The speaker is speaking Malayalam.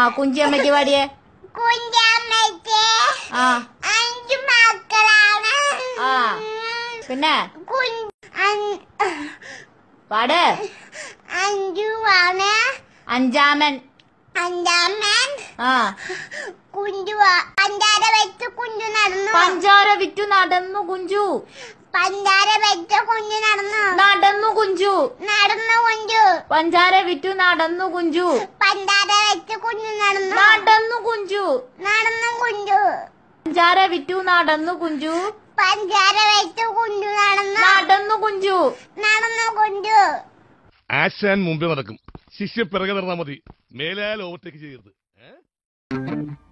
ആ കുഞ്ചിയമ്മയ്ക്ക് പാടിയേ ആ മക്കളാണ് ആ പിന്നെ പാട് അഞ്ചുവാണ് അഞ്ചാമൻ അഞ്ചാമൻ ആ കുഞ്ചു പഞ്ചാര വെച്ച് കുഞ്ചു നടന്നു പഞ്ചാര വിറ്റു നടന്നു കുഞ്ചു പഞ്ചാര വെച്ച കുഞ്ഞു നടന്നു നടന്നു കുഞ്ചു നടന്നു കുഞ്ചു പഞ്ചാര വിറ്റു നടന്നു കുഞ്ചു പഞ്ചാര വെച്ച് കുഞ്ഞു നടന്നു നടന്നു കുഞ്ചു നടന്നു കുഞ്ചു പഞ്ചാര വിറ്റു നടന്നു കുഞ്ചു പഞ്ചാര വെച്ച് കുഞ്ചു നടന്നു നടന്നു കുഞ്ചു നടന്നു കുഞ്ചു ആശാൻ മുമ്പേ നടക്കും ശിഷ്യ പിറകെ നടന്നാൽ മതി മേലാൽ ഓവർടേക്ക് ചെയ്യരുത്